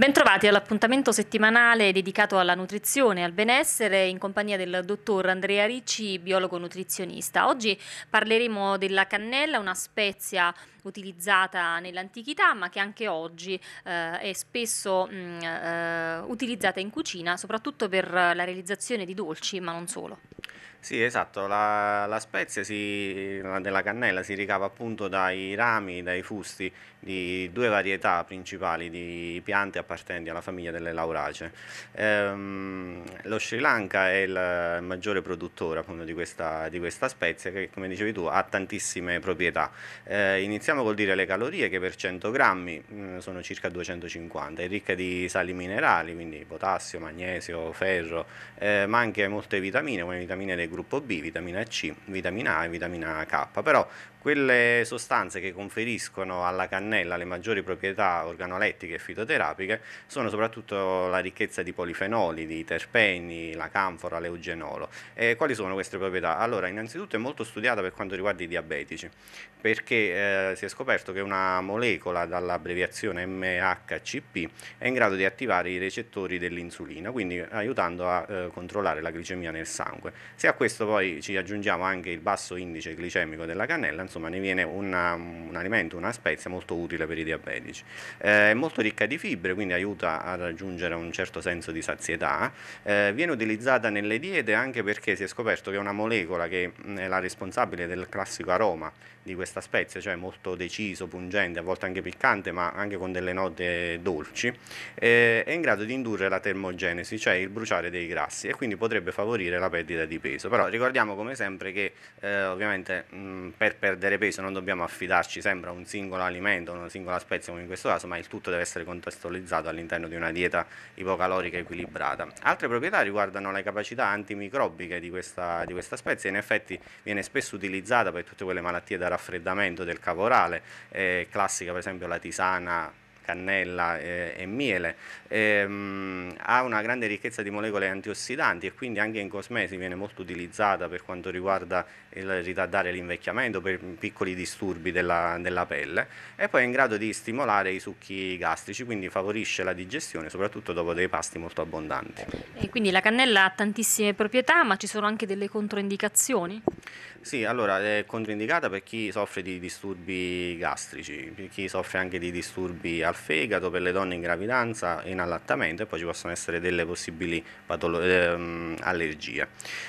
Bentrovati all'appuntamento settimanale dedicato alla nutrizione e al benessere in compagnia del dottor Andrea Ricci, biologo nutrizionista. Oggi parleremo della cannella, una spezia utilizzata nell'antichità ma che anche oggi eh, è spesso mh, mm, eh, utilizzata in cucina soprattutto per la realizzazione di dolci ma non solo. Sì, esatto, la, la spezia si- la- della cannella si ricava appunto dai rami, dai fusti di due varietà principali di piante appartenenti alla famiglia delle lauracee. Ehm, lo Sri Lanka è il maggiore produttore appunto di questa, di questa spezia che, come dicevi tu, ha tantissime proprietà. Eh, iniziamo col dire le calorie che per 100 grammi mm, sono circa 250, è ricca di sali minerali, quindi potassio, magnesio, ferro, eh, ma anche molte vitamine come vitamine vitamine del gruppo B, vitamina C, vitamina A e vitamina K, però quelle sostanze che conferiscono alla cannella le maggiori proprietà organolettiche e fitoterapiche sono soprattutto la ricchezza di polifenoli, di terpeni, la canfora, l'eugenolo. E quali sono queste proprietà? Allora, innanzitutto è molto studiata per quanto riguarda i diabetici, perché eh, si è scoperto che una molecola dall'abbreviazione MHCP è in grado di attivare i recettori dell'insulina, quindi aiutando a eh, controllare la glicemia nel sangue. Se a questo poi ci aggiungiamo anche il basso indice glicemico della cannella, insomma ne viene una, un alimento, una spezia molto utile per i diabetici. Eh, è molto ricca di fibre, quindi aiuta a raggiungere un certo senso di sazietà. Eh, viene utilizzata nelle diete anche perché si è scoperto che è una molecola che mm, è la responsabile del classico aroma di questa spezia, cioè molto deciso, pungente, a volte anche piccante, ma anche con delle note dolci, eh, è in grado di indurre la termogenesi, cioè il bruciare dei grassi e quindi potrebbe favorire la perdita di peso peso, però ricordiamo come sempre che eh, ovviamente mh, mm, per perdere peso non dobbiamo affidarci sempre a un singolo alimento, a una singola spezia come in questo caso, ma il tutto deve essere contestualizzato all'interno di una dieta ipocalorica equilibrata. Altre proprietà riguardano le capacità antimicrobiche di questa, di questa spezia, in effetti viene spesso utilizzata per tutte quelle malattie da raffreddamento del caporale, eh, classica per esempio la tisana cannella eh, e miele, ehm, ha una grande ricchezza di molecole antiossidanti e quindi anche in cosmesi viene molto utilizzata per quanto riguarda il ritardare l'invecchiamento per piccoli disturbi della, della pelle e poi è in grado di stimolare i succhi gastrici, quindi favorisce la digestione soprattutto dopo dei pasti molto abbondanti. E quindi la cannella ha tantissime proprietà ma ci sono anche delle controindicazioni? Sì, allora è controindicata per chi soffre di disturbi gastrici, per chi soffre anche di disturbi al fegato, per le donne in gravidanza, in allattamento e poi ci possono essere delle possibili patolo- ehm, allergie.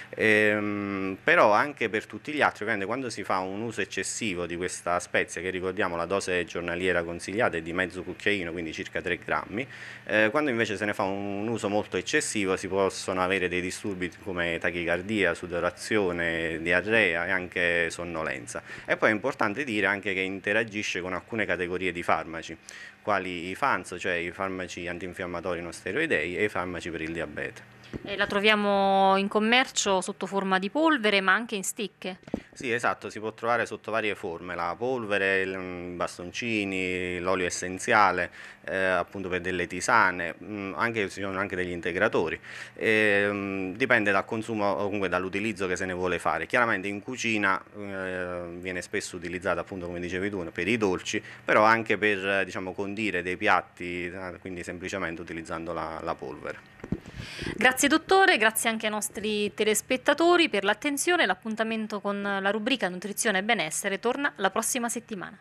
Ehm, però anche per tutti gli altri, ovviamente quando si fa un uso eccessivo di questa spezia, che ricordiamo la dose giornaliera consigliata è di mezzo cucchiaino, quindi circa 3 grammi, eh, quando invece se ne fa un, un uso molto eccessivo si possono avere dei disturbi come tachicardia, sudorazione, diarrea diarrea e anche sonnolenza. E poi è importante dire anche che interagisce con alcune categorie di farmaci, quali i FANS, cioè i farmaci antinfiammatori non steroidei e i farmaci per il diabete. E la troviamo in commercio sotto forma di polvere ma anche in sticche? Sì esatto, si può trovare sotto varie forme, la polvere, i mm, bastoncini, l'olio essenziale eh, appunto per delle tisane, mm, anche, ci sono anche degli integratori, e, ehm, dipende dal consumo o comunque dall'utilizzo che se ne vuole fare. Chiaramente in cucina eh, viene spesso utilizzata appunto come dicevi tu per i dolci, però anche per eh, diciamo, condire dei piatti, eh, quindi semplicemente utilizzando la, la polvere. Grazie dottore, grazie anche ai nostri telespettatori per l'attenzione. L'appuntamento con la rubrica Nutrizione e Benessere torna la prossima settimana.